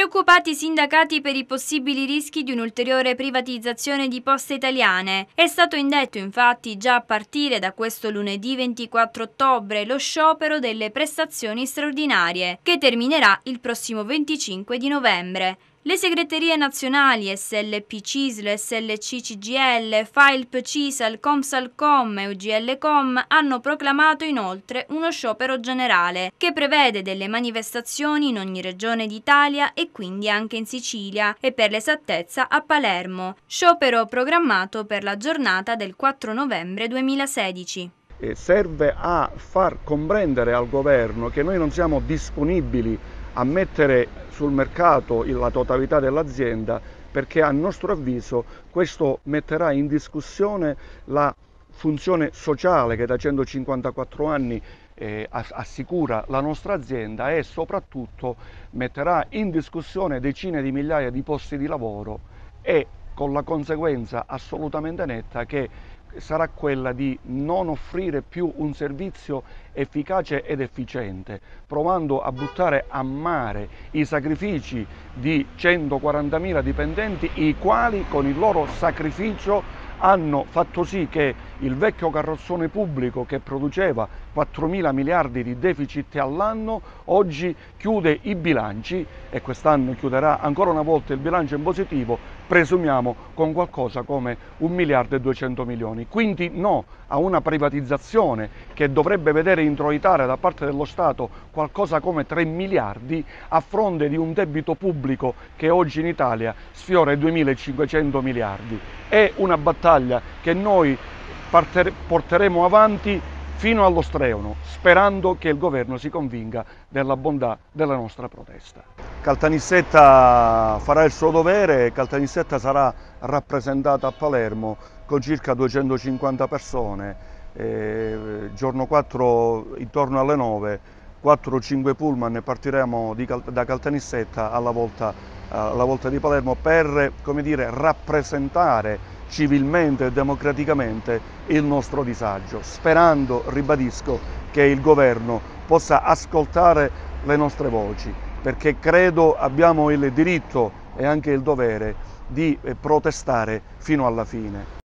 Preoccupati sindacati per i possibili rischi di un'ulteriore privatizzazione di poste italiane. È stato indetto infatti già a partire da questo lunedì 24 ottobre lo sciopero delle prestazioni straordinarie, che terminerà il prossimo 25 di novembre. Le segreterie nazionali SLP CISL, SLC CGL, FILP CISAL, COMSALCOM e UGLCOM hanno proclamato inoltre uno sciopero generale che prevede delle manifestazioni in ogni regione d'Italia e quindi anche in Sicilia e per l'esattezza a Palermo. Sciopero programmato per la giornata del 4 novembre 2016 serve a far comprendere al governo che noi non siamo disponibili a mettere sul mercato la totalità dell'azienda perché a nostro avviso questo metterà in discussione la funzione sociale che da 154 anni eh, assicura la nostra azienda e soprattutto metterà in discussione decine di migliaia di posti di lavoro e con la conseguenza assolutamente netta che sarà quella di non offrire più un servizio efficace ed efficiente, provando a buttare a mare i sacrifici di 140.000 dipendenti, i quali con il loro sacrificio hanno fatto sì che il vecchio carrozzone pubblico che produceva 4 mila miliardi di deficit all'anno oggi chiude i bilanci e quest'anno chiuderà ancora una volta il bilancio in positivo, presumiamo con qualcosa come 1 miliardo e 200 milioni. Quindi no a una privatizzazione che dovrebbe vedere introitare da parte dello Stato qualcosa come 3 miliardi a fronte di un debito pubblico che oggi in Italia sfiora i 2.500 miliardi. È una battaglia battaglia che noi porteremo avanti fino allo Streono, sperando che il governo si convinca della bontà della nostra protesta. Caltanissetta farà il suo dovere, Caltanissetta sarà rappresentata a Palermo con circa 250 persone, eh, giorno 4 intorno alle 9, 4 o 5 pullman e partiremo Cal da Caltanissetta alla volta, alla volta di Palermo per dire, rappresentare civilmente e democraticamente il nostro disagio, sperando, ribadisco, che il governo possa ascoltare le nostre voci, perché credo abbiamo il diritto e anche il dovere di eh, protestare fino alla fine.